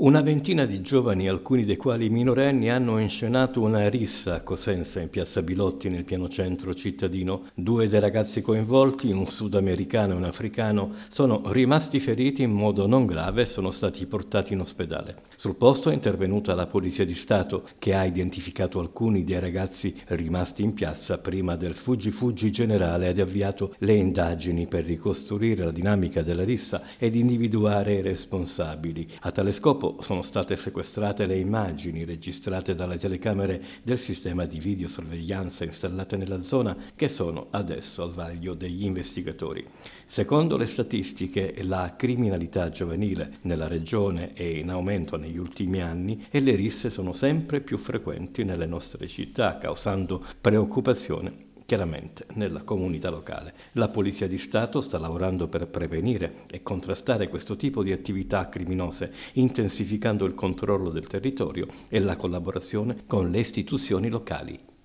Una ventina di giovani, alcuni dei quali minorenni, hanno inscenato una rissa a Cosenza in piazza Bilotti nel piano centro cittadino. Due dei ragazzi coinvolti, un sudamericano e un africano, sono rimasti feriti in modo non grave e sono stati portati in ospedale. Sul posto è intervenuta la Polizia di Stato che ha identificato alcuni dei ragazzi rimasti in piazza prima del fuggi-fuggi generale ed ha avviato le indagini per ricostruire la dinamica della rissa ed individuare i responsabili. A tale scopo sono state sequestrate le immagini registrate dalle telecamere del sistema di videosorveglianza installate nella zona che sono adesso al vaglio degli investigatori. Secondo le statistiche la criminalità giovanile nella regione è in aumento negli ultimi anni e le risse sono sempre più frequenti nelle nostre città causando preoccupazione chiaramente nella comunità locale. La Polizia di Stato sta lavorando per prevenire e contrastare questo tipo di attività criminose, intensificando il controllo del territorio e la collaborazione con le istituzioni locali.